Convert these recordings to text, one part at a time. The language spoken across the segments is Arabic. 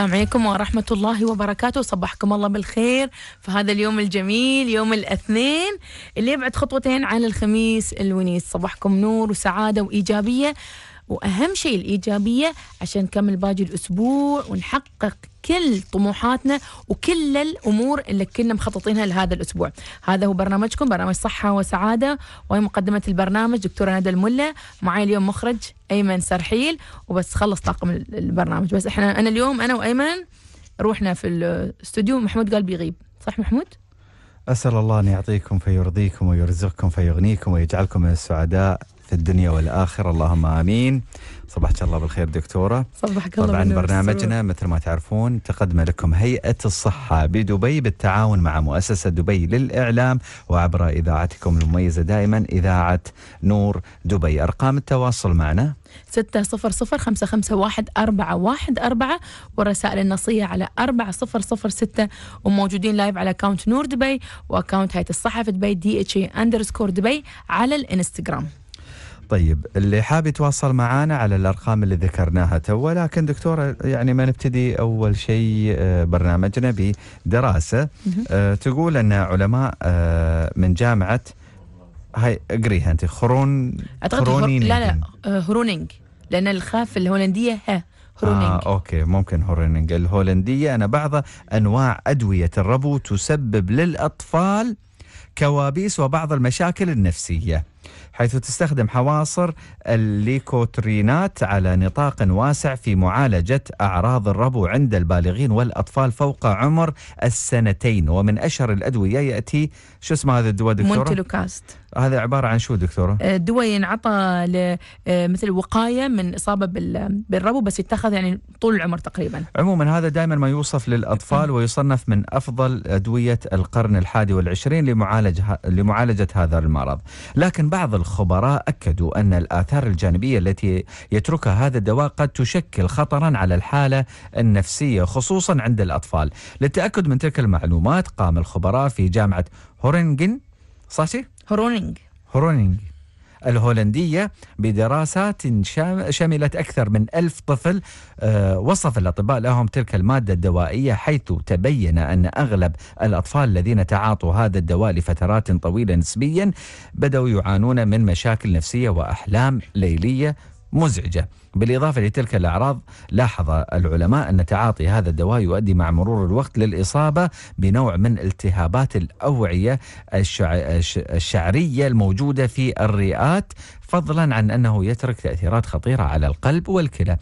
السلام عليكم ورحمة الله وبركاته صبحكم الله بالخير في هذا اليوم الجميل يوم الاثنين اللي يبعد خطوتين عن الخميس الونيس صباحكم نور وسعادة وإيجابية واهم شيء الايجابيه عشان نكمل باقي الاسبوع ونحقق كل طموحاتنا وكل الامور اللي كنا مخططينها لهذا الاسبوع. هذا هو برنامجكم برنامج صحه وسعاده وهي مقدمه البرنامج دكتوره ندى الملا معي اليوم مخرج ايمن سرحيل وبس خلص طاقم البرنامج بس احنا انا اليوم انا وايمن روحنا في الاستوديو محمود قال بيغيب صح محمود؟ اسال الله ان يعطيكم فيرضيكم ويرزقكم فيغنيكم ويجعلكم من السعداء في الدنيا والآخرة اللهم آمين صباحك الله بالخير دكتورة صباحك الله طبعا برنامجنا مثل ما تعرفون تقدم لكم هيئة الصحة بدبي بالتعاون مع مؤسسة دبي للإعلام وعبر إذاعتكم المميزة دائما إذاعة نور دبي أرقام التواصل معنا ستة صفر صفر خمسة خمسة واحد أربعة واحد أربعة والرسائل النصية على أربعة صفر صفر ستة وموجودين لايف على أكاونت نور دبي وأكاونت هيئة الصحة في دبي دي اتش اندرسكور دبي على الانستغرام طيب اللي حاب يتواصل معانا على الارقام اللي ذكرناها تو لكن دكتوره يعني ما نبتدي اول شيء آه، برنامجنا بدراسه آه، تقول ان علماء آه، من جامعه هاي اقريها انت خرون اعتقد لا لا هرونينج لان الخاف الهولنديه ها هرونينج آه اوكي ممكن هرونينج الهولنديه ان بعض انواع ادويه الربو تسبب للاطفال كوابيس وبعض المشاكل النفسيه حيث تستخدم حواصر الليكوترينات على نطاق واسع في معالجة أعراض الربو عند البالغين والأطفال فوق عمر السنتين ومن أشهر الأدوية يأتي شو اسمه هذا الدواء دكتورة؟ مونتلوكاست هذا عبارة عن شو دكتورة؟ آه، دواء ينعطى آه، مثل وقاية من إصابة بالربو بس يتخذ يعني طول العمر تقريبا عموما هذا دائما ما يوصف للأطفال ويصنف من أفضل أدوية القرن الحادي والعشرين لمعالجة, لمعالجة هذا المرض لكن بعض خبراء أكدوا أن الآثار الجانبية التي يتركها هذا الدواء قد تشكل خطرا على الحالة النفسية خصوصا عند الأطفال للتأكد من تلك المعلومات قام الخبراء في جامعة هورنجن صحيح؟ هورونينج هورونينج الهولندية بدراسات شملت أكثر من ألف طفل آه، وصف الأطباء لهم تلك المادة الدوائية حيث تبين أن أغلب الأطفال الذين تعاطوا هذا الدواء لفترات طويلة نسبيا بدأوا يعانون من مشاكل نفسية وأحلام ليلية مزعجة بالإضافة لتلك الأعراض لاحظ العلماء أن تعاطي هذا الدواء يؤدي مع مرور الوقت للإصابة بنوع من التهابات الأوعية الشعرية الموجودة في الرئات فضلا عن أنه يترك تأثيرات خطيرة على القلب والكلى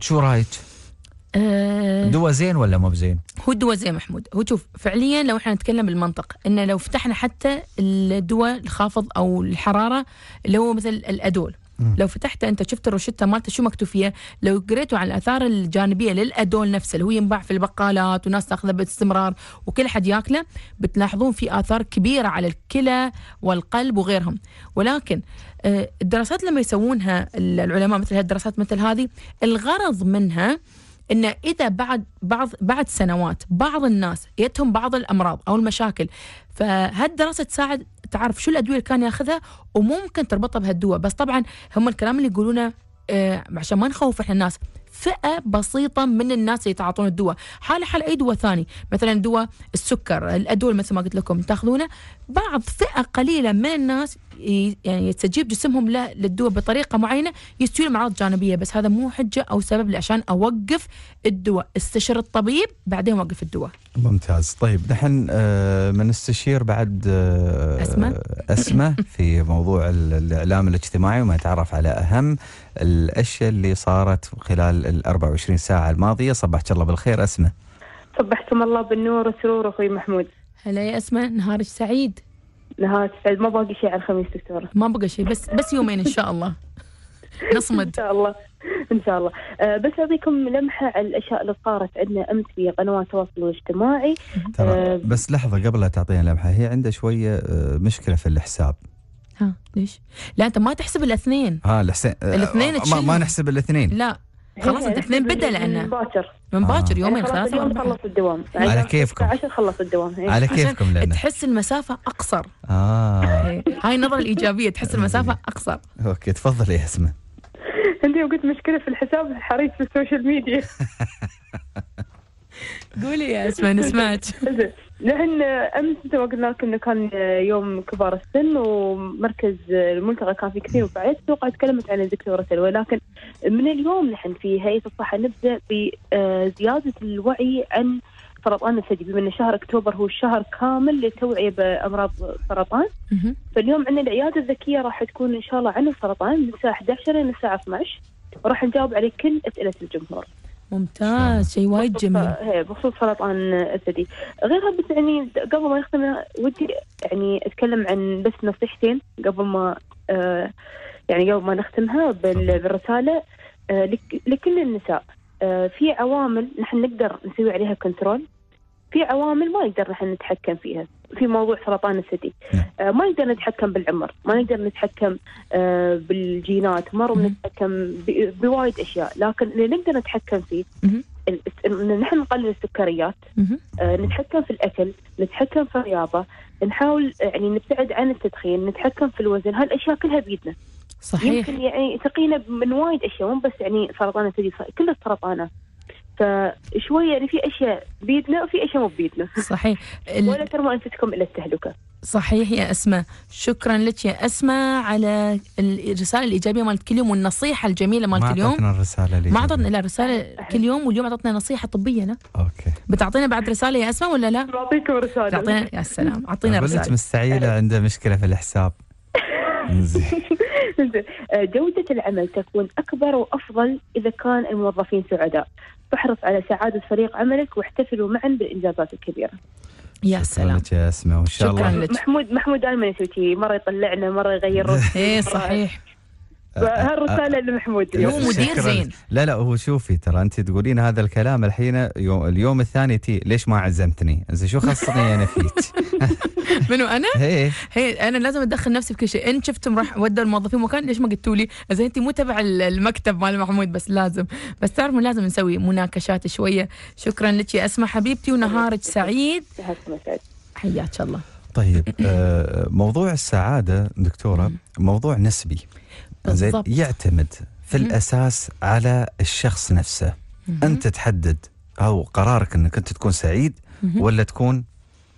شو رايك؟ آه. دواء زين ولا مو بزين؟ هو الدواء زين محمود، هو شوف فعليا لو احنا نتكلم بالمنطق انه لو فتحنا حتى الدواء الخافض او الحراره اللي هو مثل الادول لو فتحت انت شفت الروشته مالته شو مكتوب فيها لو قريته عن الاثار الجانبيه للادول نفسه اللي هو ينباع في البقالات وناس تاخذه باستمرار وكل حد ياكله بتلاحظون في اثار كبيره على الكلى والقلب وغيرهم ولكن آه، الدراسات لما يسوونها العلماء مثل هالدراسات مثل هذه الغرض منها ان اذا بعد بعض بعد سنوات بعض الناس يتهم بعض الامراض او المشاكل فهالدراسه تساعد تعرف شو الادويه اللي كان ياخذها وممكن تربطها بهالدواء بس طبعا هم الكلام اللي يقولونه آه، عشان ما نخوف احنا الناس فئه بسيطه من الناس اللي يتعاطون الدواء حال حال اي دواء ثاني مثلا دواء السكر الادويه مثل ما قلت لكم تاخذونه بعض فئه قليله من الناس يعني يستجيب جسمهم للدواء بطريقه معينه يستوي امراض جانبيه بس هذا مو حجه او سبب عشان اوقف الدواء استشر الطبيب بعدين وقف الدواء ممتاز طيب نحن آه، من استشير بعد آه، اسماء اسماء في موضوع الاعلام الاجتماعي وما يتعرف على اهم الاشياء اللي صارت خلال ال 24 ساعة الماضية صبحت الله بالخير أسماء صبحكم الله بالنور والسرور أخوي محمود هلا يا أسماء نهارك سعيد نهارك سعيد ما باقي شيء على الخميس دكتورة ما بقى شيء بس بس يومين إن شاء الله نصمد ان شاء الله ان شاء الله أه بس اعطيكم لمحه على الاشياء اللي صارت عندنا امس في قنوات التواصل الاجتماعي ترى أه بس لحظه قبل لا تعطينا لمحه هي عندها شويه مشكله في الحساب ها ليش؟ لا انت ما تحسب الاثنين ها الحسين الاثنين ما, ما نحسب الاثنين لا خلاص إيه، انت اثنين بدا إيه، من باكر من باكر يومين إيه، خلاص اليوم خلص الدوام على كيفكم عشان خلص الدوام على كيفكم لان تحس المسافه اقصر اه هاي النظره الايجابيه تحس المسافه اقصر اوكي تفضلي يا اسمه عندي قلت مشكله في الحساب حريص في السوشيال ميديا قولي يا اسماء سمعت نحن امس مثل ما قلنا لكم انه كان يوم كبار السن ومركز الملتقى كان فيه كثير من اتوقع تكلمت عن الدكتورة سلوى ولكن من اليوم نحن في هيئه الصحه نبدا بزياده الوعي عن سرطان الثدي بما ان شهر اكتوبر هو الشهر كامل للتوعيه بامراض السرطان فاليوم عندنا العياده الذكيه راح تكون ان شاء الله عن السرطان من الساعه 11 الى الساعه 12 وراح نجاوب على كل اسئله الجمهور. ممتاز شيء وايد جميل إيه، بخصوص سرطان الثدي غيرها بس يعني قبل ما يختم ودي يعني اتكلم عن بس نصيحتين قبل ما آه، يعني قبل ما نختمها بالرساله آه، لكل النساء آه، في عوامل نحن نقدر نسوي عليها كنترول في عوامل ما نقدر نحن نتحكم فيها في موضوع سرطان الثدي نعم. آه ما نقدر نتحكم بالعمر ما نقدر نتحكم آه بالجينات ما نتحكم بوايد اشياء لكن اللي نقدر نتحكم فيه نحن نقلل السكريات آه نتحكم في الاكل نتحكم في الرياضه نحاول آه، يعني نبتعد عن التدخين نتحكم في الوزن هالاشياء كلها بيدنا صحيح يمكن يعني تقينا من وايد اشياء مو بس يعني سرطان الثدي كل السرطانات فشوي آه، يعني في اشياء بيدنا وفي اشياء مو بيدنا صحيح ولا ترموا انفسكم الى التهلكه صحيح يا أسماء شكرا لك يا أسماء على الرسالة الإيجابية مالت كل يوم والنصيحة الجميلة مالت اليوم ما أعطتنا الرسالة ما أعطتنا إلا رسالة كل يوم واليوم أعطتنا نصيحة طبية لا أوكي بتعطينا بعد رسالة يا أسماء ولا لا؟ بعطيكم رسالة تعطينا يا سلام أعطينا رسالة مستعيلة عندها مشكلة في الحساب زين آه، جودة العمل تكون أكبر وأفضل إذا كان الموظفين سعداء احرص على سعادة فريق عملك واحتفلوا معا بالإنجازات الكبيرة يا سلام يا اسماء وان شاء الله محمود محمود دائما يسوي مرة يطلعنا مرة يغير ايه صحيح فهالرسالة لمحمود هو مدير زين لا لا هو شوفي ترى أنت تقولين هذا الكلام الحين اليوم الثاني تي ليش ما عزمتني؟ زين شو خصني أنا فيك؟ منو أنا؟ هي هي أنا لازم أدخل نفسي في كل شيء، أنت شفتم راح ودوا الموظفين مكان ليش ما قلتوا لي؟ إذا أنت مو تبع المكتب مال محمود بس لازم، بس تعرف لازم نسوي مناقشات شوية، شكرا لك يا أسماء حبيبتي ونهارك سعيد حياك الله طيب آه، موضوع السعادة دكتورة موضوع نسبي زين يعتمد في الاساس على الشخص نفسه انت تحدد او قرارك انك انت تكون سعيد ولا تكون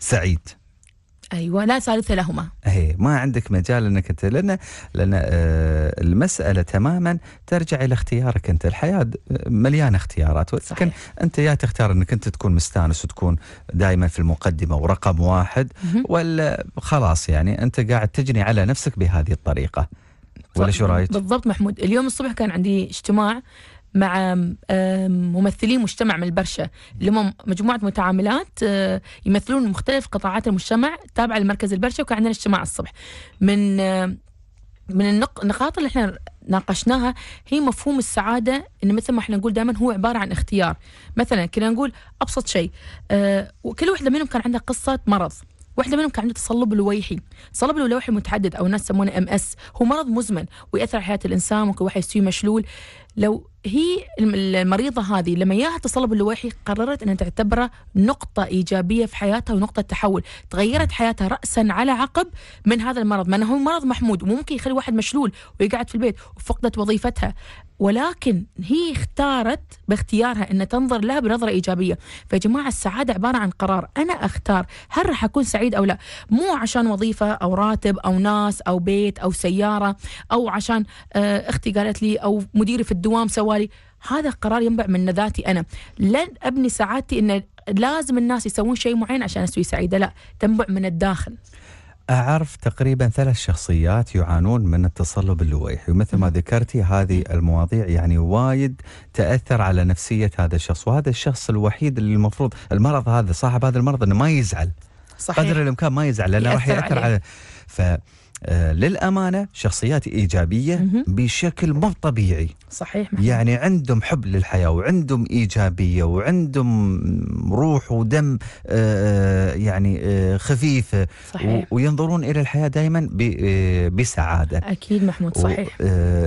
سعيد ايوه لا ثالث لهما اي ما عندك مجال انك انت لان لان آه، المساله تماما ترجع الى اختيارك انت الحياه آه، مليانه اختيارات ولكن انت يا تختار انك انت تكون مستانس وتكون دائما في المقدمه ورقم واحد ولا خلاص يعني انت قاعد تجني على نفسك بهذه الطريقه ولا شو رايك؟ بالضبط محمود اليوم الصبح كان عندي اجتماع مع ممثلي مجتمع من البرشة اللي هم مجموعة متعاملات آه، يمثلون مختلف قطاعات المجتمع تابعة لمركز البرشة وكان عندنا اجتماع الصبح من من النقاط اللي احنا ناقشناها هي مفهوم السعادة إن مثل ما احنا نقول دائما هو عبارة عن اختيار مثلا كنا نقول أبسط شيء آه، وكل واحدة منهم كان عندها قصة مرض واحده منهم كان عنده تصلب لويحي تصلب اللويحي متعدد او الناس يسمونه ام اس هو مرض مزمن ويأثر على حياه الانسان ممكن واحد يصير مشلول لو هي المريضه هذه لما جاها تصلب اللويحي قررت انها تعتبره نقطه ايجابيه في حياتها ونقطه تحول تغيرت حياتها راسا على عقب من هذا المرض ما انه هو مرض محمود وممكن يخلي واحد مشلول ويقعد في البيت وفقدت وظيفتها ولكن هي اختارت باختيارها ان تنظر لها بنظره ايجابيه، فيا جماعه السعاده عباره عن قرار، انا اختار هل راح اكون سعيد او لا، مو عشان وظيفه او راتب او ناس او بيت او سياره او عشان آه، اختي قالت لي او مديري في الدوام سوى قراري هذا قرار ينبع من ذاتي انا لن ابني سعادتي ان لازم الناس يسوون شيء معين عشان اسوي سعيده لا تنبع من الداخل أعرف تقريبا ثلاث شخصيات يعانون من التصلب اللويحي ومثل ما ذكرتي هذه المواضيع يعني وايد تأثر على نفسية هذا الشخص وهذا الشخص الوحيد اللي المفروض المرض هذا صاحب هذا المرض أنه ما يزعل صحيح. قدر الإمكان ما يزعل لأنه راح يأثر عليه, على ف آه، للامانه شخصيات ايجابيه بشكل مو طبيعي صحيح محمد. يعني عندهم حب للحياه وعندهم ايجابيه وعندهم روح ودم آه، آه، يعني خفيفه صحيح. وينظرون الى الحياه دائما بسعاده اكيد محمود صحيح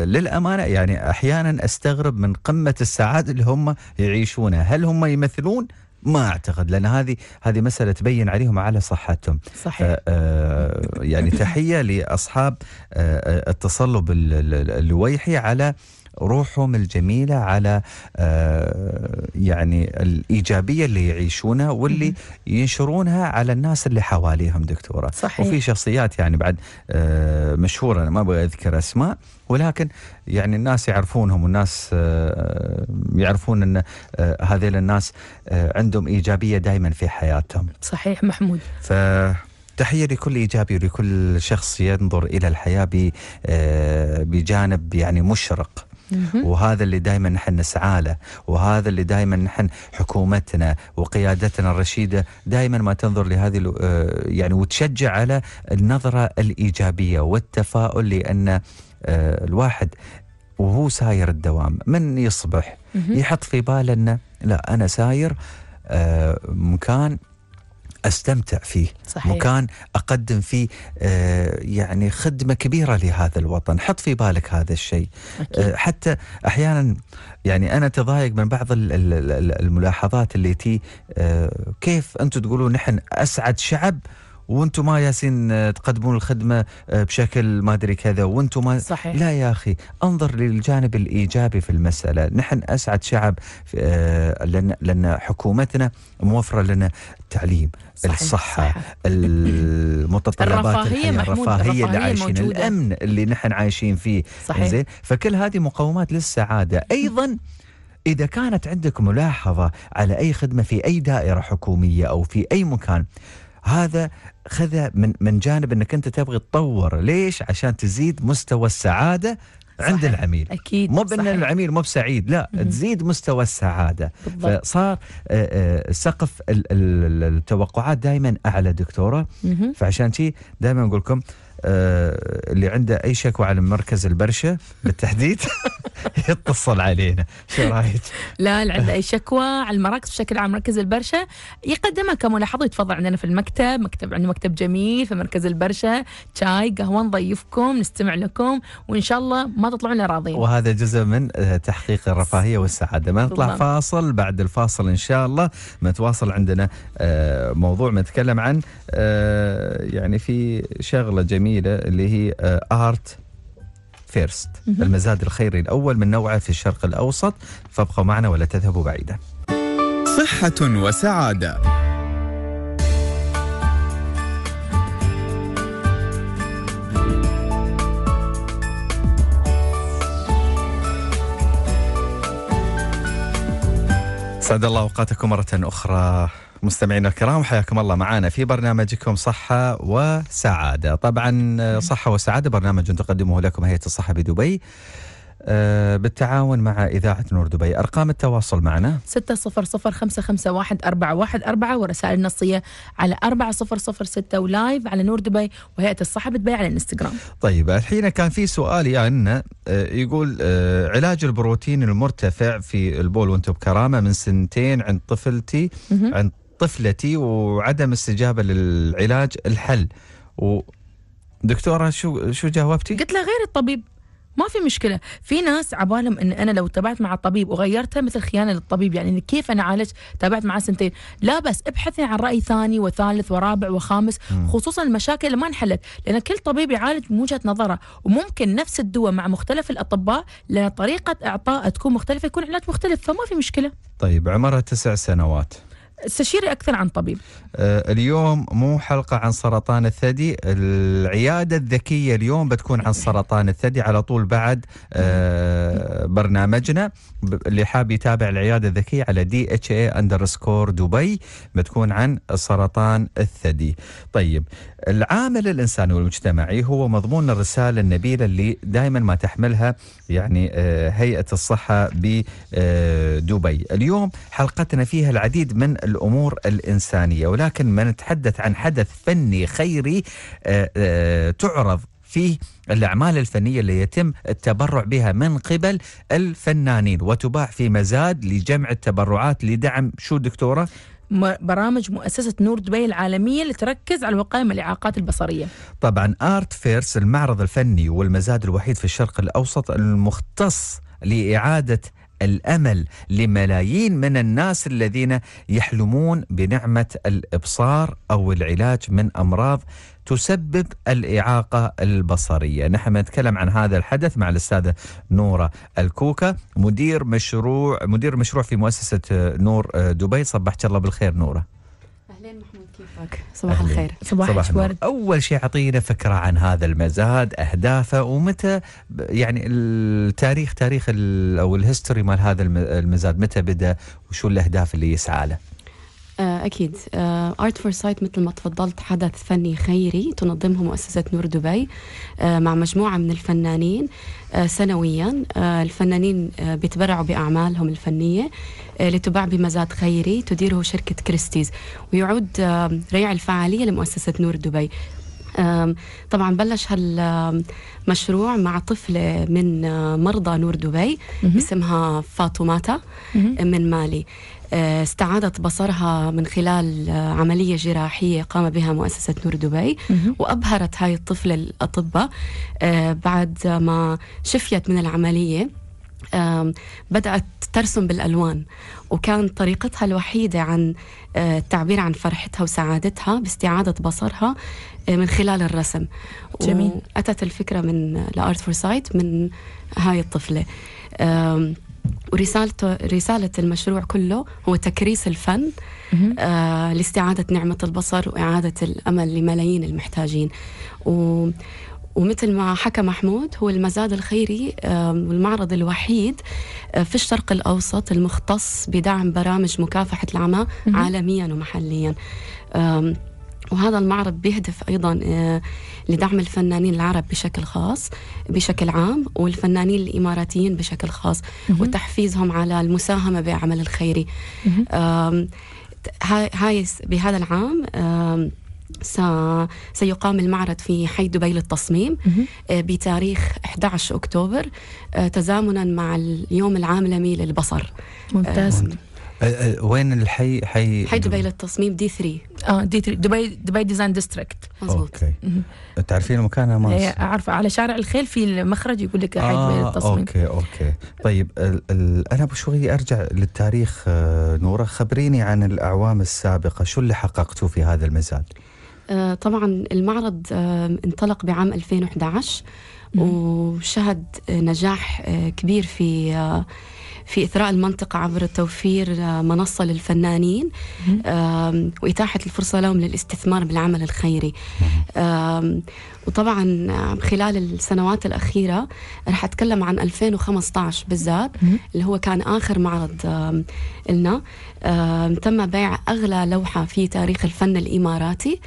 للامانه يعني احيانا استغرب من قمه السعاده اللي هم يعيشونها هل هم يمثلون ما اعتقد لان هذه هذه مساله تبين عليهم على صحتهم صحيح آه, آه، يعني تحيه لاصحاب آه, آه، التصلب اللويحي على روحهم الجميله على آه، يعني الايجابيه اللي يعيشونها واللي ينشرونها على الناس اللي حواليهم دكتوره صحيح. وفي شخصيات يعني بعد آه، مشهوره انا ما ابغى اذكر اسماء ولكن يعني الناس يعرفونهم والناس آه، يعرفون ان هذيل الناس عندهم ايجابيه دائما في حياتهم صحيح محمود ف تحية لكل إيجابي ولكل شخص ينظر إلى الحياة بجانب يعني مشرق وهذا اللي دائما نحن نسعى له وهذا اللي دائما نحن حكومتنا وقيادتنا الرشيده دائما ما تنظر لهذه آه، يعني وتشجع على النظره الايجابيه والتفاؤل لان آه، الواحد وهو ساير الدوام من يصبح يحط في باله انه لا انا ساير آه، مكان استمتع فيه صحيح. مكان اقدم فيه آه، يعني خدمه كبيره لهذا الوطن حط في بالك هذا الشيء أكيد. آه، حتى احيانا يعني انا تضايق من بعض الملاحظات اللي تي آه، كيف انتم تقولون نحن اسعد شعب وانتم ما ياسين آه، تقدمون الخدمه آه، بشكل ما ادري كذا وانتم صحيح. لا يا اخي انظر للجانب الايجابي في المساله نحن اسعد شعب آه، لان لان حكومتنا موفره لنا التعليم صحيح. الصحه صحيح. المتطلبات الرفاهيه الرفاهيه اللي عايشين موجودة. الامن اللي نحن عايشين فيه صحيح. زين فكل هذه مقومات للسعاده ايضا إذا كانت عندك ملاحظة على أي خدمة في أي دائرة حكومية أو في أي مكان هذا خذ من من جانب انك انت تبغي تطور ليش عشان تزيد مستوى السعاده عند صحيح. العميل اكيد مو بان العميل مو بسعيد لا مم. تزيد مستوى السعاده بالضبط. فصار آه، آه، سقف التوقعات دائما اعلى دكتوره مم. فعشان شي دائما اقول لكم آه، اللي عنده اي شكوى على مركز البرشه بالتحديد يتصل علينا شو رايك؟ لا اللي عنده اي شكوى على المراكز بشكل عام مركز البرشه يقدمها كملاحظه يتفضل عندنا في المكتب مكتب عنده مكتب جميل في مركز البرشه شاي قهوه نضيفكم نستمع لكم وان شاء الله ما تطلعون راضيين وهذا جزء من آه، تحقيق الرفاهيه والسعاده ما نطلع فاصل بعد الفاصل ان شاء الله متواصل عندنا آه، موضوع ما نتكلم عن آه، يعني في شغله جميله اللي هي ارت آه، فيرست المزاد الخيري الاول من نوعه في الشرق الاوسط فابقوا معنا ولا تذهبوا بعيدا. صحه وسعاده سعد الله اوقاتكم مره اخرى مستمعينا الكرام حياكم الله معنا في برنامجكم صحة وسعادة طبعا آه، نعم. صحة وسعادة برنامج تقدمه لكم هيئة الصحة بدبي آه، بالتعاون مع إذاعة نور دبي أرقام التواصل معنا أربعة ورسائل نصية على ستة ولايف على نور دبي وهيئة الصحة بدبي على الانستغرام طيب الحين كان في سؤال يعني يقول علاج البروتين المرتفع في البول وانتم بكرامة من سنتين عند طفلتي عند طفلتي وعدم استجابه للعلاج الحل ودكتوره شو شو جاوبتي؟ قلت لها غير الطبيب ما في مشكله في ناس عبالهم ان انا لو تابعت مع الطبيب وغيرتها مثل خيانه للطبيب يعني كيف انا عالج تابعت معاه سنتين لا بس ابحثي عن راي ثاني وثالث ورابع وخامس خصوصا المشاكل اللي ما انحلت لان كل طبيب يعالج من وجهه نظره وممكن نفس الدواء مع مختلف الاطباء لان طريقه اعطاء تكون مختلفه يكون علاج مختلف فما في مشكله طيب عمرها تسع سنوات استشيري اكثر عن طبيب آه، اليوم مو حلقه عن سرطان الثدي العياده الذكيه اليوم بتكون عن سرطان الثدي على طول بعد آه، برنامجنا اللي حاب يتابع العياده الذكيه على دي اتش اي اندرسكور دبي بتكون عن سرطان الثدي طيب العامل الانساني والمجتمعي هو مضمون الرساله النبيله اللي دائما ما تحملها يعني آه، هيئه الصحه بدبي. آه، اليوم حلقتنا فيها العديد من الامور الانسانيه ولكن ما نتحدث عن حدث فني خيري آه، تعرض فيه الأعمال الفنية اللي يتم التبرع بها من قبل الفنانين وتباع في مزاد لجمع التبرعات لدعم شو دكتورة برامج مؤسسة نور دبي العالمية اللي تركز على وقائم الإعاقات البصرية طبعا آرت فيرس المعرض الفني والمزاد الوحيد في الشرق الأوسط المختص لإعادة الامل لملايين من الناس الذين يحلمون بنعمه الابصار او العلاج من امراض تسبب الإعاقة البصرية نحن نتكلم عن هذا الحدث مع الأستاذة نورة الكوكا مدير مشروع مدير مشروع في مؤسسة نور دبي صبحت الله بالخير نورة حضرتك صباح أهلين. الخير صباح, صباح الورد أول شيء أعطينا فكرة عن هذا المزاد أهدافه ومتى يعني التاريخ تاريخ أو الهيستوري مال هذا المزاد متى بدأ وشو الأهداف اللي يسعى له آه، أكيد أرت فور سايت مثل ما تفضلت حدث فني خيري تنظمه مؤسسة نور دبي آه، مع مجموعة من الفنانين آه، سنويا آه، الفنانين آه، بيتبرعوا بأعمالهم الفنية لتباع بمزاد خيري تديره شركة كريستيز ويعود ريع الفعالية لمؤسسة نور دبي طبعا بلش هالمشروع مع طفلة من مرضى نور دبي اسمها فاطماتا من مالي آه، استعادت بصرها من خلال آه، عملية جراحية قام بها مؤسسة نور دبي وأبهرت هاي الطفلة الأطباء آه، بعد ما شفيت من العملية بدأت ترسم بالألوان وكان طريقتها الوحيدة عن التعبير عن فرحتها وسعادتها باستعادة بصرها من خلال الرسم جميل أتت الفكرة من لأرت فور سايت من هاي الطفلة ورسالته رسالة المشروع كله هو تكريس الفن آه لاستعادة نعمة البصر وإعادة الأمل لملايين المحتاجين و ومثل ما حكى محمود هو المزاد الخيري آه، والمعرض الوحيد آه، في الشرق الأوسط المختص بدعم برامج مكافحة العمى عالميا ومحليا وهذا المعرض بيهدف أيضا آه، لدعم الفنانين العرب بشكل خاص بشكل عام والفنانين الإماراتيين بشكل خاص وتحفيزهم على المساهمة بعمل الخيري هاي بهذا العام سيقام المعرض في حي دبي للتصميم آه، بتاريخ 11 أكتوبر آه، تزامنا مع اليوم العالمي للبصر ممتاز أه، وين الحي حي حي دبي للتصميم دي 3 اه دي 3 دبي دبي ديزاين ديستريكت مظبوط اوكي تعرفين مكانها ما إيه، اعرف على شارع الخيل في المخرج يقول لك حي دبي آه، للتصميم اوكي اوكي طيب ال ال انا بشوي ارجع للتاريخ آه، نوره خبريني عن الاعوام السابقه شو اللي حققتوه في هذا المجال؟ طبعا المعرض انطلق بعام 2011 وشهد نجاح كبير في في إثراء المنطقة عبر توفير آه، منصة للفنانين وإتاحة الفرصة لهم للاستثمار بالعمل الخيري وطبعا خلال السنوات الأخيرة رح أتكلم عن 2015 بالذات اللي هو كان آخر معرض لنا تم بيع أغلى لوحة في تاريخ الفن الإماراتي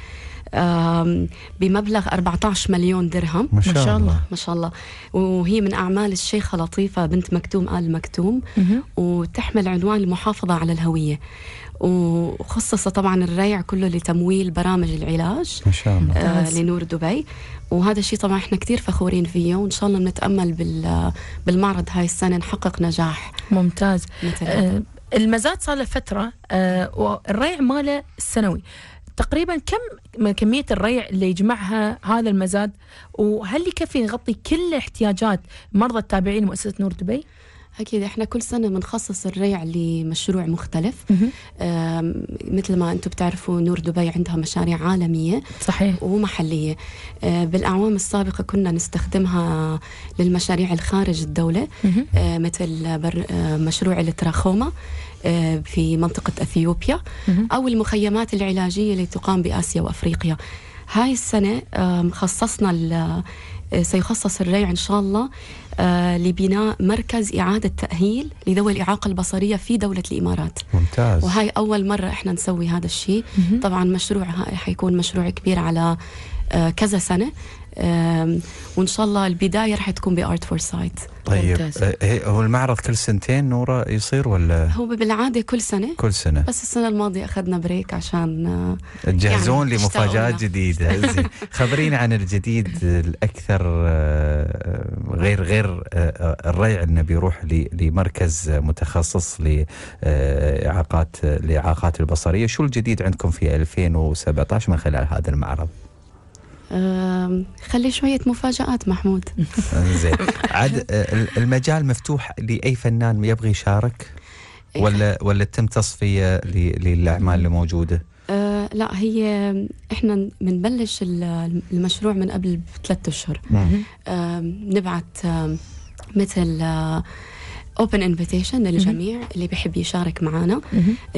بمبلغ 14 مليون درهم ما شاء الله ما شاء الله وهي من أعمال الشيخة لطيفة بنت مكتوم آل مكتوم وتحمل عنوان المحافظة على الهوية وخصص طبعا الريع كله لتمويل برامج العلاج ما شاء الله. آه لنور دبي وهذا الشيء طبعا احنا كثير فخورين فيه وان شاء الله بنتامل بالمعرض هاي السنه نحقق نجاح ممتاز آه المزاد صار له فتره آه والريع ماله سنوي تقريبا كم من كمية الريع اللي يجمعها هذا المزاد وهل يكفي يغطي كل احتياجات مرضى التابعين لمؤسسة نور دبي؟ أكيد إحنا كل سنة بنخصص الريع لمشروع مختلف مثل ما أنتم بتعرفوا نور دبي عندها مشاريع عالمية صحيح ومحلية آه، بالأعوام السابقة كنا نستخدمها للمشاريع الخارج الدولة آه، مثل آه، مشروع التراخوما في منطقة أثيوبيا أو المخيمات العلاجية اللي تقام بآسيا وأفريقيا هاي السنة خصصنا سيخصص الريع إن شاء الله آه، لبناء مركز إعادة تأهيل لذوي الإعاقة البصرية في دولة الإمارات ممتاز وهي أول مرة إحنا نسوي هذا الشيء طبعا مشروع حيكون مشروع كبير على آه، كذا سنة وان شاء الله البدايه راح تكون بارت فور سايت طيب آه، هو المعرض كل سنتين نوره يصير ولا هو بالعاده كل سنه كل سنه بس السنه الماضيه اخذنا بريك عشان آه، يعني تجهزون يعني لمفاجات جديده خبرينا عن الجديد الاكثر آه، غير غير الريع انه بيروح لمركز متخصص لاعاقات الاعاقات البصريه شو الجديد عندكم في 2017 من خلال هذا المعرض خلي شوية مفاجآت محمود زين عاد آه، المجال مفتوح لأي فنان يبغي يشارك إيه. ولا ولا تم تصفية للأعمال الموجودة آه لا هي احنا بنبلش المشروع من قبل ثلاثة اشهر آه نبعت آه مثل آه اوبن انفيتيشن للجميع اللي بيحب يشارك معنا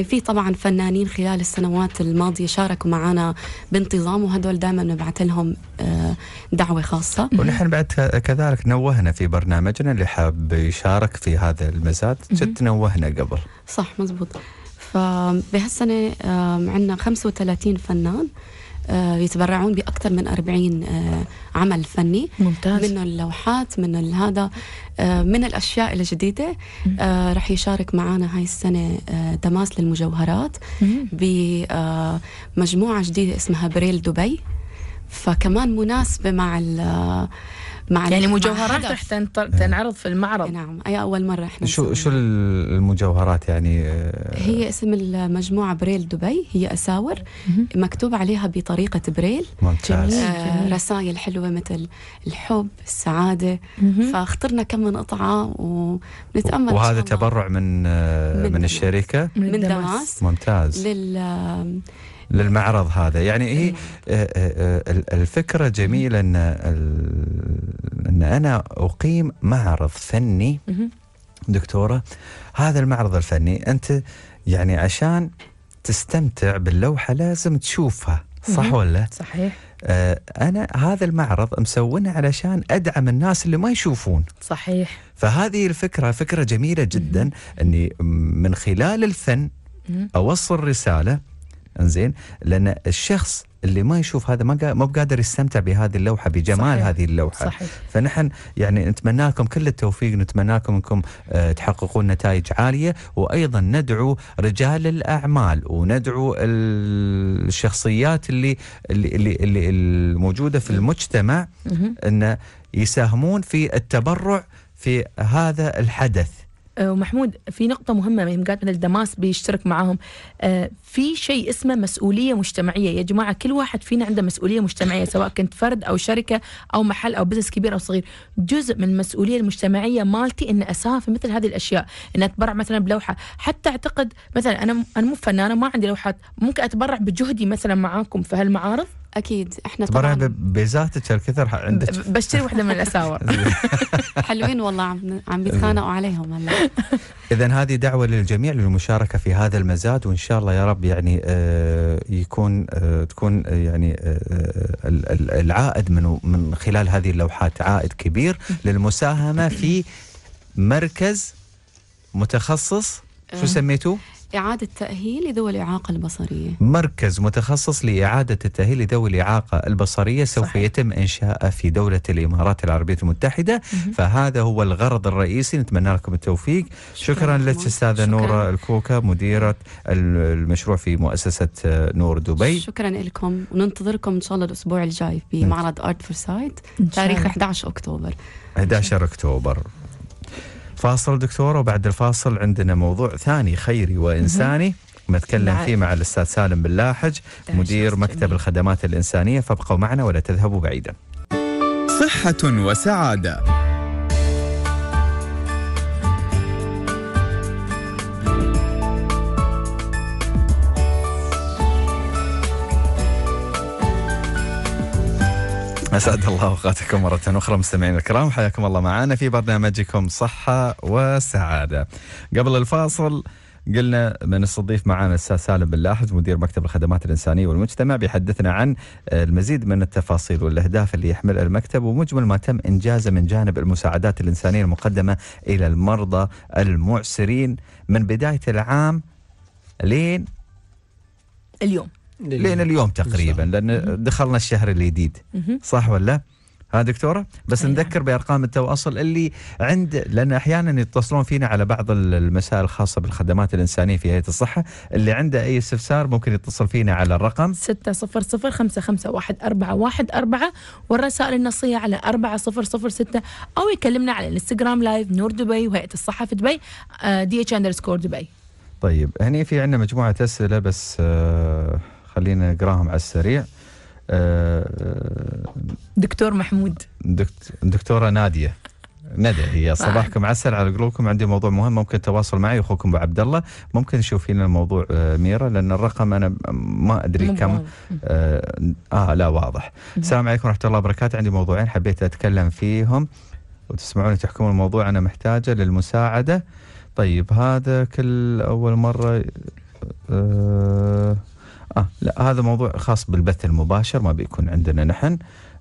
في طبعا فنانين خلال السنوات الماضيه شاركوا معنا بانتظام وهدول دائما نبعث لهم آه، دعوه خاصه ونحن بعد كذلك نوهنا في برنامجنا اللي حاب يشارك في هذا المزاد جد نوهنا قبل صح مزبوط فبهالسنه عندنا 35 فنان آه، يتبرعون باكثر من 40 آه، عمل فني ممتاز منه اللوحات من هذا آه، من الاشياء الجديده رح يشارك معنا هاي السنه دماس للمجوهرات بمجموعه جديده اسمها بريل دبي فكمان مناسبة مع مع يعني مجوهرات راح تنعرض في المعرض نعم أي أول مرة إحنا شو شو المجوهرات يعني هي اسم المجموعة بريل دبي هي أساور مكتوب عليها بطريقة بريل ممتاز آه رسائل حلوة مثل الحب السعادة فاخترنا كم من قطعة ونتأمل وهذا تبرع من آه، من, من الشركة من دماس ممتاز لل للمعرض هذا يعني هي إيه. آه، آه، آه، الفكرة جميلة أن, أن أنا أقيم معرض فني دكتورة هذا المعرض الفني أنت يعني عشان تستمتع باللوحة لازم تشوفها صح ولا؟ صحيح انا هذا المعرض مسوينه علشان ادعم الناس اللي ما يشوفون صحيح فهذه الفكره فكره جميله جدا اني من خلال الفن اوصل رساله انزين لان الشخص اللي ما يشوف هذا ما ما بقادر يستمتع بهذه اللوحه بجمال صحيح. هذه اللوحه صحيح. فنحن يعني نتمنى لكم كل التوفيق نتمنى لكم انكم آه، تحققون نتائج عاليه وايضا ندعو رجال الاعمال وندعو الشخصيات اللي اللي اللي الموجوده في المجتمع ان يساهمون في التبرع في هذا الحدث آه، ومحمود في نقطة مهمة يوم قالت مثل الدماس بيشترك معاهم آه، في شيء اسمه مسؤولية مجتمعية يا جماعة كل واحد فينا عنده مسؤولية مجتمعية سواء كنت فرد أو شركة أو محل أو بزنس كبير أو صغير جزء من المسؤولية المجتمعية مالتي أن أساهم في مثل هذه الأشياء أن أتبرع مثلا بلوحة حتى أعتقد مثلا أنا أنا مو فنانة ما عندي لوحات ممكن أتبرع بجهدي مثلا معاكم في هالمعارض اكيد احنا طبعا بذاتك هالكثر عندك بشتري وحده من الاساور حلوين والله عم عم بيتخانقوا عليهم هلا اذا هذه دعوه للجميع للمشاركه في هذا المزاد وان شاء الله يا رب يعني آه، يكون آه، تكون آه، يعني العائد من من خلال هذه اللوحات عائد كبير للمساهمه في مركز متخصص شو سميتوه؟ إعادة تأهيل لذوي الإعاقة البصرية مركز متخصص لإعادة التأهيل لذوي الإعاقة البصرية سوف صحيح. يتم إنشاءه في دولة الإمارات العربية المتحدة مم. فهذا هو الغرض الرئيسي نتمنى لكم التوفيق شكرا, شكرا لك أستاذة نورة الكوكا مديرة المشروع في مؤسسة نور دبي شكرا لكم وننتظركم إن شاء الله الأسبوع الجاي في معرض أرت فورسايد تاريخ 11 أكتوبر 11 أكتوبر فاصل دكتوره وبعد الفاصل عندنا موضوع ثاني خيري وانساني نتكلم نعم. فيه مع الاستاذ سالم باللاحج مدير مكتب جميل. الخدمات الانسانيه فابقوا معنا ولا تذهبوا بعيدا. صحه وسعاده اسعد الله اوقاتكم مره اخرى مستمعينا الكرام حياكم الله معنا في برنامجكم صحه وسعاده. قبل الفاصل قلنا بنستضيف معنا الاستاذ سالم بن لاحظ مدير مكتب الخدمات الانسانيه والمجتمع بيحدثنا عن المزيد من التفاصيل والاهداف اللي يحملها المكتب ومجمل ما تم انجازه من جانب المساعدات الانسانيه المقدمه الى المرضى المعسرين من بدايه العام لين اليوم إيه. لين اليوم تقريبا لان دخلنا الشهر الجديد صح ولا؟ ها دكتوره بس أيها. نذكر بارقام التواصل اللي عند لان احيانا يتصلون فينا على بعض المسائل الخاصه بالخدمات الانسانيه في هيئه الصحه اللي عنده اي استفسار ممكن يتصل فينا على الرقم 600551414 والرسائل النصيه على 4006 او يكلمنا على الانستغرام لايف نور دبي وهيئه الصحه في دبي دي اتش اندرسكور دبي طيب هني في عندنا مجموعه اسئله بس آه خلينا نقراهم على السريع آه، دكتور محمود دكتورة نادية ندى هي صباحكم عسل على قلوبكم عندي موضوع مهم ممكن تواصل معي اخوكم ابو عبد الله ممكن تشوف لنا الموضوع آه، ميرا لان الرقم انا ما ادري كم آه،, آه, لا واضح السلام عليكم ورحمه الله وبركاته عندي موضوعين حبيت اتكلم فيهم وتسمعوني تحكمون الموضوع انا محتاجه للمساعده طيب هذا كل اول مره آه آه لا هذا موضوع خاص بالبث المباشر ما بيكون عندنا نحن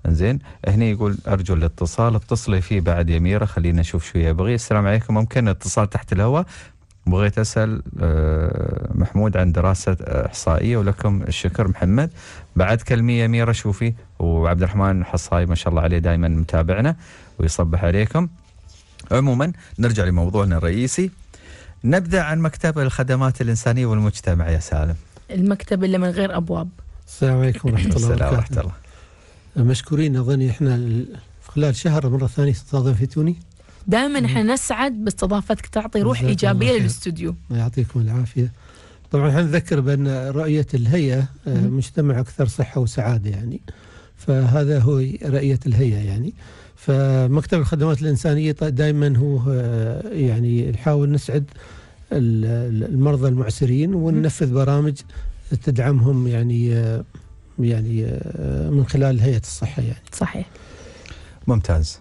زين هنا يقول ارجو الاتصال اتصلي فيه بعد يميره خلينا نشوف شو يبغي السلام عليكم ممكن اتصال تحت الهواء بغيت اسال آه، محمود عن دراسه احصائيه ولكم الشكر محمد بعد كلمي يميره شوفي وعبد الرحمن حصاي ما شاء الله عليه دائما متابعنا ويصبح عليكم عموما نرجع لموضوعنا الرئيسي نبدا عن مكتب الخدمات الانسانيه والمجتمع يا سالم المكتب إلا من غير أبواب السلام عليكم ورحمة الله وبركاته ورحمة الله مشكورين أظن إحنا خلال شهر مرة ثانية استضافتوني دائما احنا نسعد باستضافتك تعطي روح ايجابيه للاستوديو يعطيكم العافيه طبعا نذكر بان رؤيه الهيئه آه، مجتمع اكثر صحه وسعاده يعني فهذا هو رؤيه الهيئه يعني فمكتب الخدمات الانسانيه دائما هو آه، يعني نحاول نسعد المرضى المعسرين وننفذ برامج تدعمهم يعني يعني آه، من خلال هيئه الصحه يعني. صحيح. ممتاز.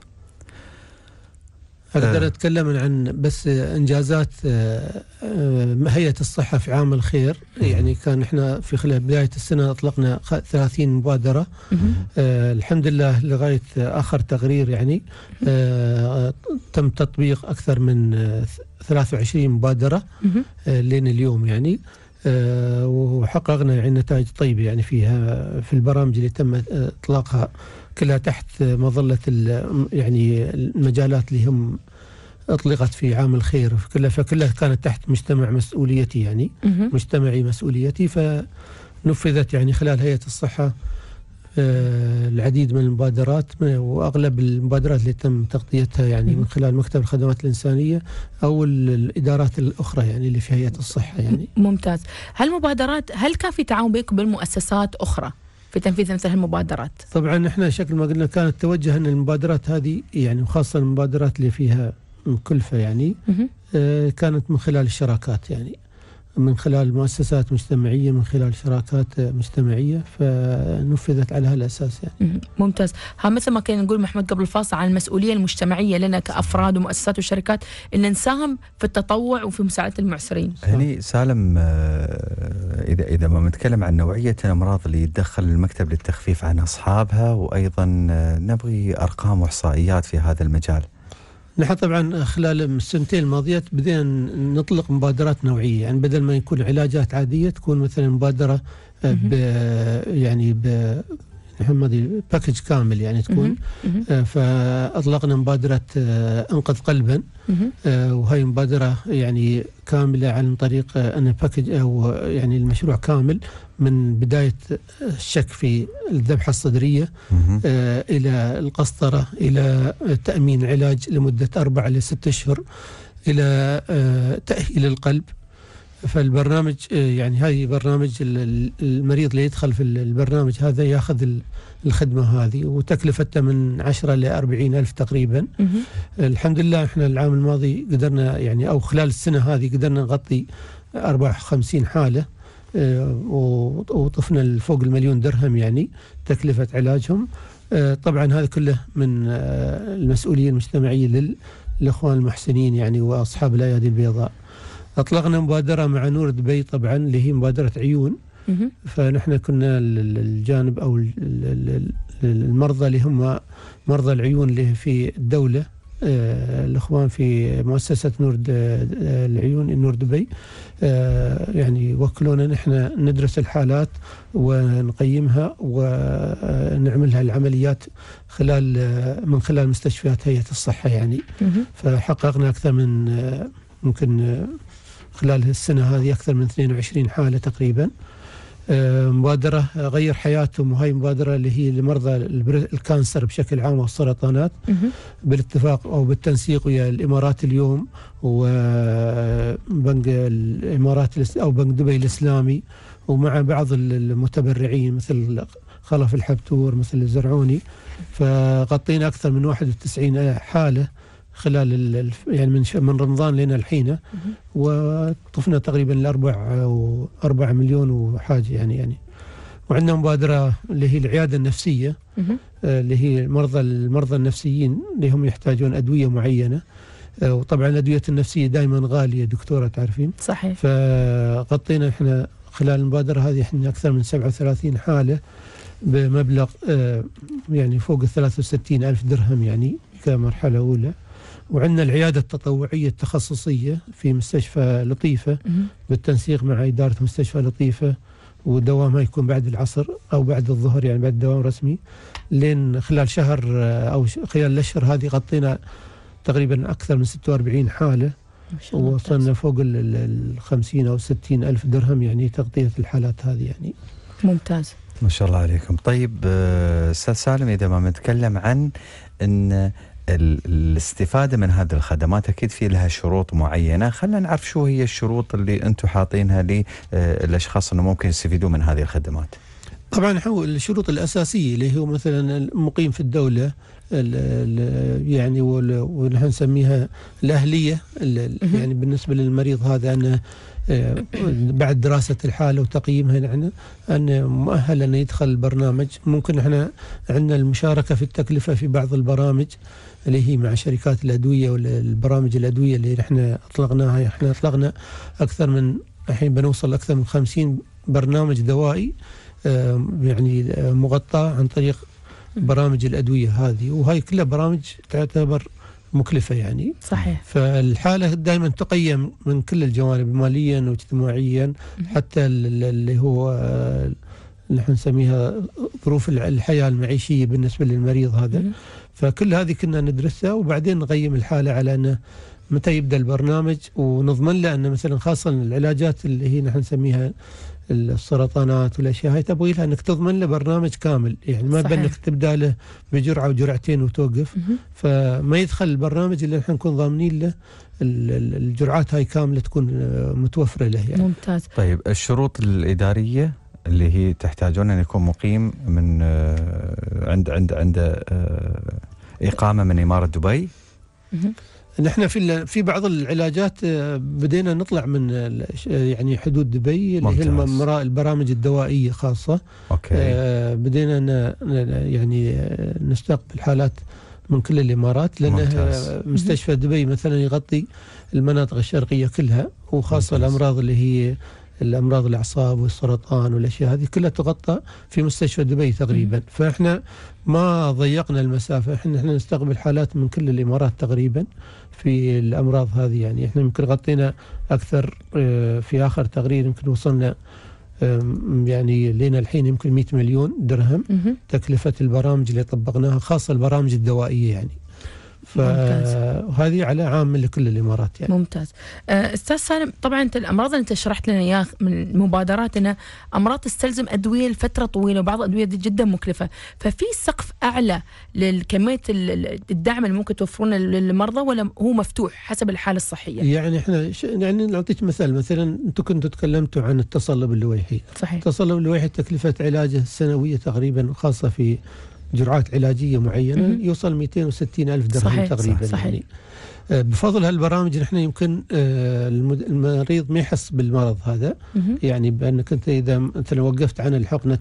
اقدر آه. اتكلم عن بس انجازات آه، آه، هيئه الصحه في عام الخير مم. يعني كان احنا في خلال بدايه السنه اطلقنا 30 مبادره آه الحمد لله لغايه اخر تقرير يعني آه تم تطبيق اكثر من 23 آه، مبادره آه لين اليوم يعني آه وحققنا يعني نتائج طيبه يعني فيها في البرامج اللي تم اطلاقها كلها تحت مظلة يعني المجالات اللي هم أطلقت في عام الخير كلها فكلها كانت تحت مجتمع مسؤوليتي يعني مجتمعي مسؤوليتي فنفذت يعني خلال هيئة الصحة آه، العديد من المبادرات واغلب المبادرات اللي تم تغطيتها يعني من خلال مكتب الخدمات الانسانيه او الادارات الاخرى يعني اللي في هيئه الصحه يعني ممتاز هالمبادرات هل كان في تعاون بينكم بالمؤسسات اخرى في تنفيذ مثل المبادرات طبعا احنا شكل ما قلنا كان التوجه ان المبادرات هذه يعني وخاصه المبادرات اللي فيها كلفه يعني آه، كانت من خلال الشراكات يعني من خلال مؤسسات مجتمعيه من خلال شراكات مجتمعيه فنفذت على هالاساس يعني. ممتاز، ها مثل ما كنا نقول محمد قبل الفاصل عن المسؤوليه المجتمعيه لنا كافراد ومؤسسات وشركات ان نساهم في التطوع وفي مساعده المعسرين. هني سالم آه، اذا اذا ما بنتكلم عن نوعيه الامراض اللي يتدخل المكتب للتخفيف عن اصحابها وايضا آه، نبغي ارقام واحصائيات في هذا المجال. نحن طبعا خلال السنتين الماضيات بدينا نطلق مبادرات نوعيه يعني بدل ما يكون علاجات عاديه تكون مثلا مبادره بـ يعني بـ محمد باكج كامل يعني تكون آه، فاطلقنا مبادره آه، انقذ قلبا آه، وهي مبادره يعني كامله عن طريق ان باكج او يعني المشروع كامل من بدايه الشك في الذبحه الصدريه الى القسطره الى تامين علاج لمده اربع الى ست اشهر الى تاهيل القلب فالبرنامج آه، يعني هاي برنامج المريض اللي يدخل في البرنامج هذا ياخذ الخدمة هذه وتكلفتها من 10 ل 40 ألف تقريبا الحمد لله احنا العام الماضي قدرنا يعني أو خلال السنة هذه قدرنا نغطي 54 حالة آه، وطفنا فوق المليون درهم يعني تكلفة علاجهم آه، طبعا هذا كله من المسؤولية المجتمعية للإخوان المحسنين يعني وأصحاب الأيادي البيضاء أطلقنا مبادرة مع نور دبي طبعا اللي هي مبادرة عيون فنحن كنا الجانب أو المرضى اللي هم مرضى العيون اللي في الدولة آه، الإخوان في مؤسسة نور العيون نور دبي آه، يعني وكلونا نحن ندرس الحالات ونقيمها ونعملها العمليات خلال من خلال مستشفيات هيئة الصحة يعني فحققنا أكثر من آه، ممكن خلال السنة هذه أكثر من 22 حالة تقريبا آه، مبادرة غير حياتهم وهي مبادرة اللي هي لمرضى الكانسر بشكل عام والسرطانات بالاتفاق أو بالتنسيق ويا الإمارات اليوم وبنك آه، الإمارات أو بنك دبي الإسلامي ومع بعض المتبرعين مثل خلف الحبتور مثل الزرعوني فغطينا أكثر من 91 حالة خلال يعني من من رمضان لنا الحين وطفنا تقريبا الاربع او 4 مليون وحاجه يعني يعني وعندنا مبادره اللي هي العياده النفسيه آه، اللي هي المرضى المرضى النفسيين اللي هم يحتاجون ادويه معينه آه، وطبعا الادويه النفسيه دائما غاليه دكتوره تعرفين صحيح فغطينا احنا خلال المبادره هذه احنا اكثر من 37 حاله بمبلغ آه، يعني فوق ال 63 الف درهم يعني كمرحله اولى وعندنا العياده التطوعيه التخصصيه في مستشفى لطيفه بالتنسيق مع اداره مستشفى لطيفه ودوامها يكون بعد العصر او بعد الظهر يعني بعد دوام رسمي لين خلال شهر آه، او خلال الاشهر هذه غطينا تقريبا اكثر من 46 حاله وصلنا فوق ال 50 او 60 الف درهم يعني تغطيه الحالات هذه يعني ممتاز ما شاء الله عليكم طيب آه، استاذ سالم اذا ما بنتكلم عن ان الاستفاده من هذه الخدمات اكيد في لها شروط معينه، خلينا نعرف شو هي الشروط اللي انتم حاطينها للاشخاص آه، انه ممكن يستفيدوا من هذه الخدمات. طبعا هو الشروط الاساسيه اللي هو مثلا المقيم في الدوله يعني ونحن نسميها الاهليه يعني بالنسبه للمريض هذا انه آه، بعد دراسة الحالة وتقييمها نحن يعني أن مؤهل أن يدخل البرنامج ممكن احنا عندنا المشاركة في التكلفة في بعض البرامج اللي هي مع شركات الادويه والبرامج الادويه اللي احنا اطلقناها احنا اطلقنا اكثر من الحين بنوصل اكثر من 50 برنامج دوائي آه، يعني آه، مغطى عن طريق برامج الادويه هذه وهي كلها برامج تعتبر مكلفه يعني صحيح فالحاله دائما تقيم من كل الجوانب ماليا واجتماعيا حتى اللي هو آه، نحن نسميها ظروف الحياه المعيشيه بالنسبه للمريض هذا فكل هذه كنا ندرسها وبعدين نقيم الحالة على أنه متى يبدأ البرنامج ونضمن له أن مثلا خاصة العلاجات اللي هي نحن نسميها السرطانات والاشياء هاي تبغي لها انك تضمن له برنامج كامل يعني ما بانك تبدا له بجرعه وجرعتين وتوقف مه. فما يدخل البرنامج الا نحن نكون ضامنين له الجرعات هاي كامله تكون متوفره له يعني ممتاز طيب الشروط الاداريه اللي هي تحتاجون ان يكون مقيم من آه، عند عند عند آه، اقامه من اماره دبي نحن في في بعض العلاجات آه، بدينا نطلع من يعني حدود دبي اللي ممتاز. هي البرامج الدوائيه خاصه أوكي. بدينا يعني نستقبل حالات من كل الامارات لان مستشفى دبي مثلا يغطي المناطق الشرقيه كلها وخاصه ممتاز. الامراض اللي هي الامراض الاعصاب والسرطان والاشياء هذه كلها تغطى في مستشفى دبي تقريبا فاحنا ما ضيقنا المسافه احنا احنا نستقبل حالات من كل الامارات تقريبا في الامراض هذه يعني احنا يمكن غطينا اكثر آه، في اخر تقرير يمكن وصلنا يعني لنا الحين يمكن 100 مليون درهم تكلفه البرامج اللي طبقناها خاصه البرامج الدوائيه يعني فهذه على عام لكل الامارات يعني ممتاز آه، استاذ سالم طبعا انت الامراض اللي انت شرحت لنا اياها من مبادراتنا انها امراض تستلزم ادويه لفتره طويله وبعض الادويه دي جدا مكلفه ففي سقف اعلى لكميه الدعم اللي ممكن توفرونه للمرضى ولا هو مفتوح حسب الحاله الصحيه يعني احنا ش... يعني نعطيك مثال مثلا انتم كنتوا تكلمتوا عن التصلب اللويحي صحيح التصلب اللويحي تكلفه علاجه السنويه تقريبا خاصه في جرعات علاجية معينة مم. يوصل 260 ألف درهم صحيح تقريبا صحيح يعني آه، بفضل هالبرامج نحن يمكن آه، المريض ما يحس بالمرض هذا مم. يعني بأنك أنت إذا مثلا وقفت عن الحقنة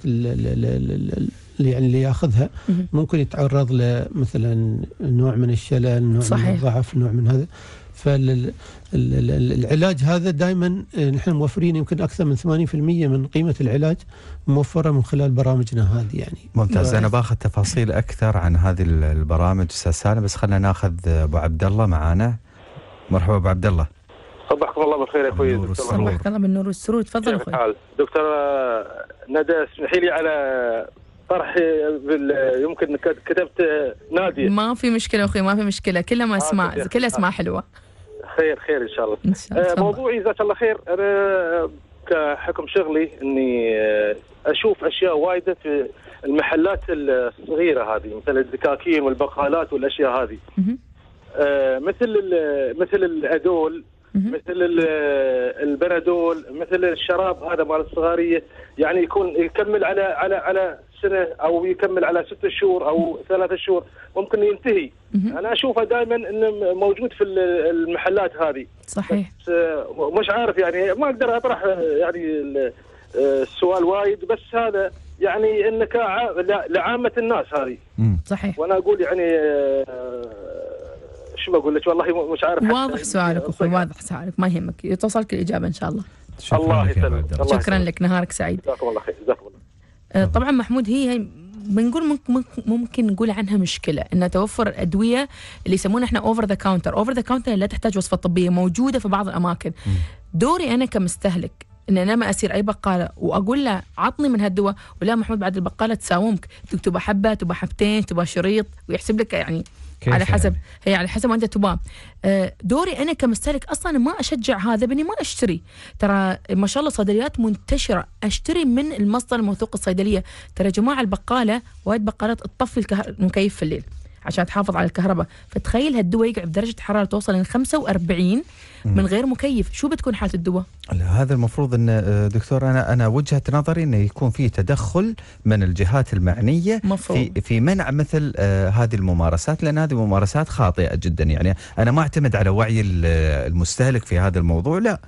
اللي اللي ياخذها ممكن يتعرض لمثلا نوع من الشلل نوع صحيح. من الضعف نوع من هذا فالعلاج هذا دائما آه، نحن موفرين يمكن اكثر من 80% من قيمه العلاج موفره من خلال برامجنا هذه يعني ممتاز انا باخذ تفاصيل اكثر عن هذه البرامج استاذ سالم بس خلينا ناخذ ابو عبد الله معانا مرحبا ابو عبد الله صبحكم الله بالخير يا اخوي صبحك الله بالنور والسرور تفضل اخوي دكتور ندى اسمحي لي على طرح بال... يمكن كتبت ناديه ما في مشكله اخوي ما في مشكله كلها ما اسماء آه كلها اسماء آه. حلوه خير خير ان شاء الله, إن شاء الله. آه موضوعي جزاك الله خير انا آه، كحكم شغلي اني آه، اشوف اشياء وايده في المحلات الصغيره هذه مثل الدكاكين والبقالات والاشياء هذه آه مثل مثل الادول مثل البنادول مثل الشراب هذا مال الصغاريه يعني يكون يكمل على على على سنه او يكمل على ستة شهور او ثلاثة شهور ممكن ينتهي انا اشوفه دائما انه موجود في المحلات هذه صحيح بس آه، مش عارف يعني ما اقدر اطرح آه، يعني آه، السؤال وايد بس هذا يعني انك لعامه الناس هذه صحيح وانا اقول يعني شو بقول لك والله مش عارف واضح سؤالك اخوي واضح سؤالك ما يهمك توصلك الاجابه ان شاء الله الله يسلمك شكرا لك نهارك سعيد جزاكم الله خير جزاكم الله آه، طبعا محمود هي بنقول ممكن نقول عنها مشكله ان توفر ادويه اللي يسمونها احنا اوفر ذا كاونتر، اوفر ذا كاونتر لا تحتاج وصفه طبيه موجوده في بعض الاماكن. دوري انا كمستهلك ان انا ما اسير اي بقاله واقول له عطني من هالدواء ولا محمود بعد البقاله تساومك تكتب حبه تبى حبتين تبى شريط ويحسب لك يعني على حسب يعني؟ هي على حسب ما انت تباه دوري انا كمستهلك اصلا ما اشجع هذا باني ما اشتري ترى ما شاء الله صيدليات منتشره اشتري من المصدر الموثوق الصيدليه ترى يا جماعه البقاله وايد بقالات تطفي المكيف في الليل عشان تحافظ على الكهرباء فتخيل هالدواء يقعد بدرجه حراره توصل ل 45 من غير مكيف شو بتكون حاله الدواء هذا المفروض ان آه، دكتور انا انا وجهه نظري انه يكون في تدخل من الجهات المعنيه مفروض. في في منع مثل آه، هذه الممارسات لان هذه ممارسات خاطئه جدا يعني انا ما اعتمد على وعي آه، المستهلك في هذا الموضوع لا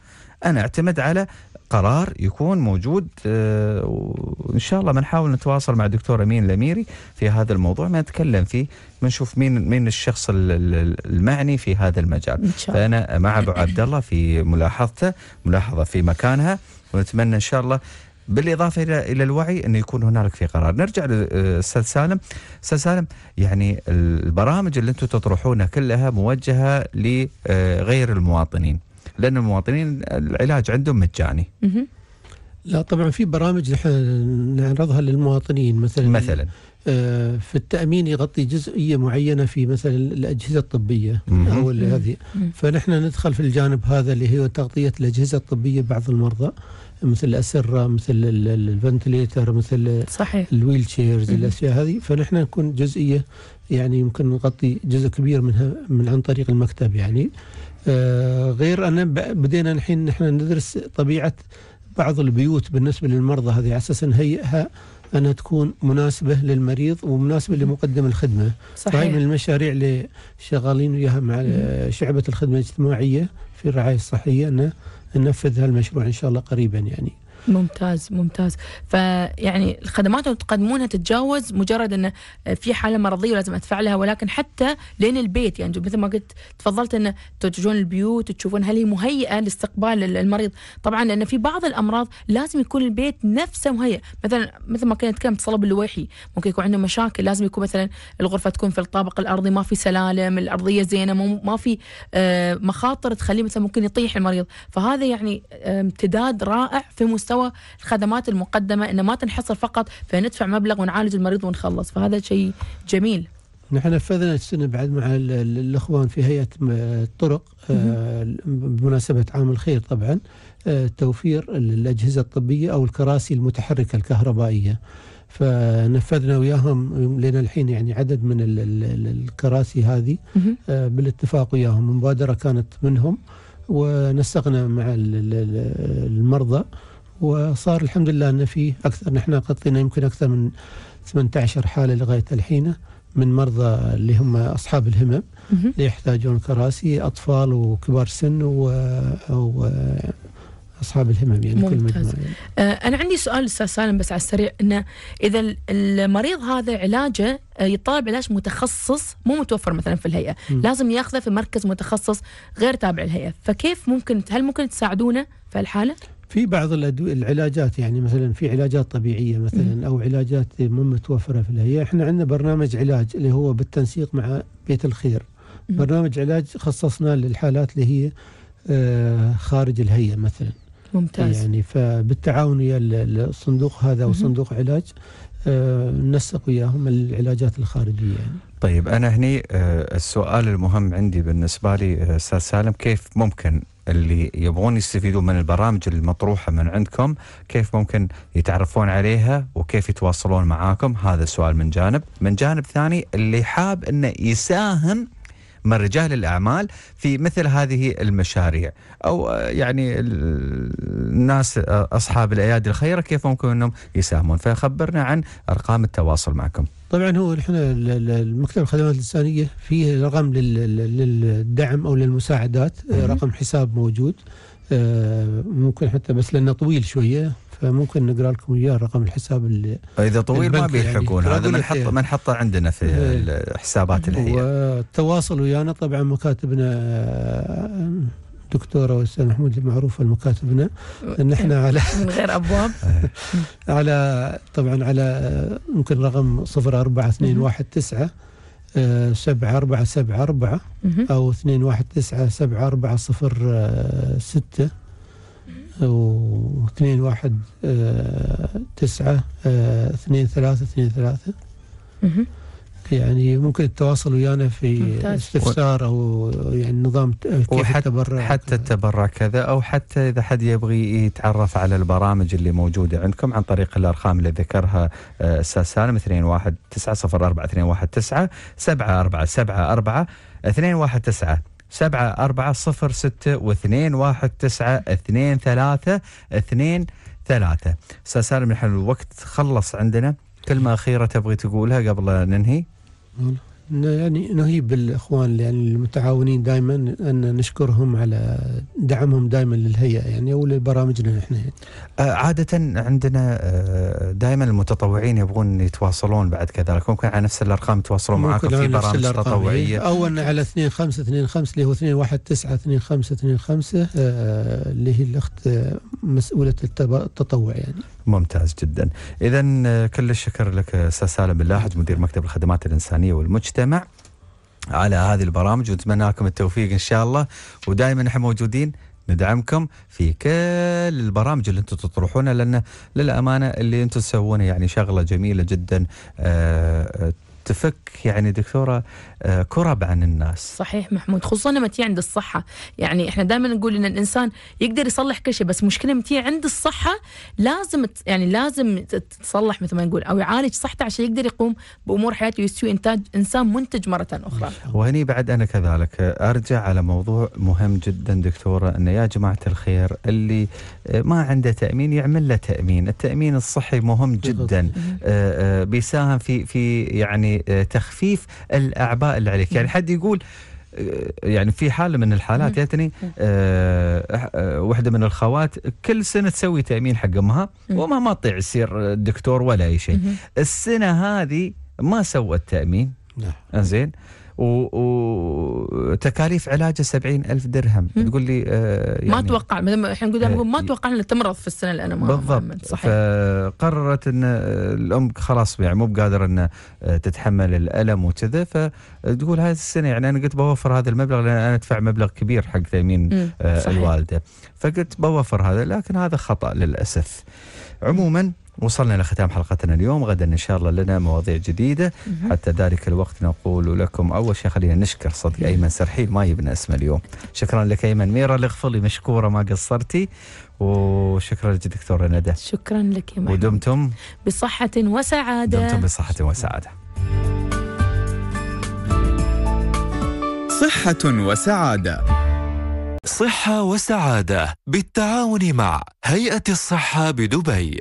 انا اعتمد على قرار يكون موجود آه، وان شاء الله بنحاول نتواصل مع الدكتور امين الاميري في هذا الموضوع ما نتكلم فيه بنشوف مين مين الشخص المعني في هذا المجال إن شاء فانا مع ابو عبد الله في ملاحظته ملاحظه في مكانها ونتمنى ان شاء الله بالاضافه الى الى الوعي انه يكون هنالك في قرار، نرجع للاستاذ آه، سالم، استاذ سالم يعني البرامج اللي انتم تطرحونها كلها موجهه لغير آه، المواطنين. لأن المواطنين العلاج عندهم مجاني لا طبعا في برامج نحن نعرضها للمواطنين مثلا مثلا آه، في التامين يغطي جزئيه معينه في مثلا الاجهزه الطبيه او هذه فنحن ندخل في الجانب هذا اللي هو تغطيه الاجهزه الطبيه بعض المرضى مثل الاسره مثل الفنتليتر مثل صحيح الويل تشيرز الاشياء هذه فنحن نكون جزئيه يعني يمكن نغطي جزء كبير منها من عن طريق المكتب يعني آه، غير أن بدينا الحين نحن ندرس طبيعة بعض البيوت بالنسبة للمرضى هذه على أساس نهيئها أنها تكون مناسبة للمريض ومناسبة لمقدم الخدمة صحيح طيب، من المشاريع اللي شغالين وياها مع شعبة الخدمة الاجتماعية في الرعاية الصحية أن ننفذ هالمشروع إن شاء الله قريبا يعني ممتاز ممتاز فيعني الخدمات اللي تقدمونها تتجاوز مجرد انه في حاله مرضيه ولازم ادفع لها ولكن حتى لين البيت يعني مثل ما قلت تفضلت ان تجون البيوت تشوفون هل هي مهيئه لاستقبال المريض طبعا لان في بعض الامراض لازم يكون البيت نفسه مهيئ مثلا مثل ما كنا نتكلم تصلب اللويحي ممكن يكون عنده مشاكل لازم يكون مثلا الغرفه تكون في الطابق الارضي ما في سلالم الارضيه زينه ما في آه، مخاطر تخليه مثلا ممكن يطيح المريض فهذا يعني آه، امتداد رائع في مستوى مستوى الخدمات المقدمه انه ما تنحصر فقط فندفع مبلغ ونعالج المريض ونخلص فهذا شيء جميل نحن نفذنا السنة بعد مع الأخوان في هيئة الطرق آه، بمناسبة عام الخير طبعا آه، توفير الأجهزة الطبية أو الكراسي المتحركة الكهربائية فنفذنا وياهم لنا الحين يعني عدد من الكراسي هذه آه، بالاتفاق وياهم مبادرة كانت منهم ونسقنا مع المرضى وصار الحمد لله أن في أكثر نحن غطينا يمكن أكثر من 18 حالة لغاية الحين من مرضى اللي هم أصحاب الهمم اللي يحتاجون كراسي أطفال وكبار سن و... و... اصحاب الهمم يعني ممتاز. كل مجموعه يعني. انا عندي سؤال استاذ سالم بس على السريع انه اذا المريض هذا علاجه آه، يطالب علاج متخصص مو متوفر مثلا في الهيئه م. لازم ياخذه في مركز متخصص غير تابع الهيئه فكيف ممكن هل ممكن تساعدونه في الحاله في بعض الأدوية العلاجات يعني مثلا في علاجات طبيعية مثلا أو علاجات مو متوفرة في الهيئة احنا عندنا برنامج علاج اللي هو بالتنسيق مع بيت الخير برنامج علاج خصصناه للحالات اللي هي آه، خارج الهيئة مثلا ممتاز يعني فبالتعاون ويا الصندوق هذا وصندوق علاج آه، ننسق وياهم العلاجات الخارجيه يعني. طيب انا هني آه، السؤال المهم عندي بالنسبه لي آه، استاذ سالم كيف ممكن اللي يبغون يستفيدون من البرامج المطروحه من عندكم كيف ممكن يتعرفون عليها وكيف يتواصلون معاكم هذا السؤال من جانب من جانب ثاني اللي حاب انه يساهم من رجال الاعمال في مثل هذه المشاريع او آه، يعني الناس آه، اصحاب الايادي الخيره كيف ممكن انهم يساهمون فخبرنا عن ارقام التواصل معكم طبعا هو نحن المكتب الخدمات الانسانيه فيه رقم للدعم او للمساعدات رقم حساب موجود آه، ممكن حتى بس لانه طويل شويه فممكن نقرا لكم اياه رقم الحساب اللي اذا طويل ما يعني بيلحقون يعني هذا بنحط بنحطه عندنا في إيه. الحسابات اللي هي والتواصل ويانا طبعا مكاتبنا دكتوره والاستاذ محمود المعروف المكاتبنا ان احنا إيه، على من غير ابواب على طبعا على ممكن رقم 04219 آه، سبعة أربعة سبعة أربعة أو اثنين واحد تسعة سبعة أربعة صفر آه، ستة واثنين واحد آه، تسعة آه، اثنين ثلاثة اثنين ثلاثة يعني ممكن التواصل ويانا في استفسار او يعني نظام كيف التبرع حتى التبرع كذا او حتى اذا حد يبغي يتعرف على البرامج اللي موجوده عندكم عن طريق الارقام اللي ذكرها آه، استاذ سالم 219 04 219 747 4 219 سبعة أربعة صفر ستة واثنين واحد تسعة اثنين ثلاثة اثنين ثلاثة سالم نحن الوقت خلص عندنا كلمة أخيرة تبغي تقولها قبل ننهي؟ يعني نهيب الاخوان يعني المتعاونين دائما ان نشكرهم على دعمهم دائما للهيئه يعني ولبرامجنا احنا أه، يعني. عاده عندنا أه، دائما المتطوعين يبغون يتواصلون بعد كذلك ممكن على نفس الارقام يتواصلون معكم في برامج إيه. تطوعيه او ان على 2525 اللي هو 21925255 أه، اللي هي الاخت مسؤوله التطوع يعني. ممتاز جدا اذا كل الشكر لك استاذ سالم اللاحد مدير مكتب الخدمات الانسانيه والمجتمع المجتمع على هذه البرامج ونتمنى لكم التوفيق ان شاء الله ودائما احنا موجودين ندعمكم في كل البرامج اللي انتم تطرحونها لان للامانه اللي انتم تسوونه يعني شغله جميله جدا آه، آه، تفك يعني دكتوره آه، كرب عن الناس صحيح محمود خصوصا لما تيجي عند الصحه يعني احنا دائما نقول ان الانسان يقدر يصلح كل شيء بس مشكله لما تيجي عند الصحه لازم يعني لازم تصلح مثل ما نقول او يعالج صحته عشان يقدر يقوم بامور حياته ويستوي انتاج انسان منتج مره اخرى وهني بعد انا كذلك ارجع على موضوع مهم جدا دكتوره انه يا جماعه الخير اللي آه، ما عنده تامين يعمل له تامين التامين الصحي مهم جدا آه، بيساهم في في يعني تخفيف الاعباء اللي عليك يعني نعم. حد يقول يعني في حاله من الحالات جاتني نعم. نعم. آه، آه، وحده من الخوات كل سنه تسوي تامين حق امها وما ما تطيع يصير دكتور ولا اي شيء السنه هذه ما سوت تامين زين وتكاليف و... علاجه سبعين ألف درهم مم. تقول لي آه يعني ما اتوقع احنا آه، نقول ما توقع ان تمرض في السنه اللي انا ما بالضبط صحيح فقررت ان آه، الام خلاص يعني مو بقادر ان آه، تتحمل الالم وكذا فتقول هذه السنه يعني انا قلت بوفر هذا المبلغ لان انا ادفع مبلغ كبير حق تامين آه الوالده فقلت بوفر هذا لكن هذا خطا للاسف عموما وصلنا لختام حلقتنا اليوم غدا ان شاء الله لنا مواضيع جديده حتى ذلك الوقت نقول لكم اول شيء خلينا نشكر صدق ايمن سرحيل ما يبنى اسمه اليوم شكرا لك ايمن ميرا لغفلي مشكوره ما قصرتي وشكرا لك دكتوره ندى شكرا لك يا ودمتم بصحه وسعاده دمتم بصحه وسعاده صحه وسعاده صحة وسعادة بالتعاون مع هيئة الصحة بدبي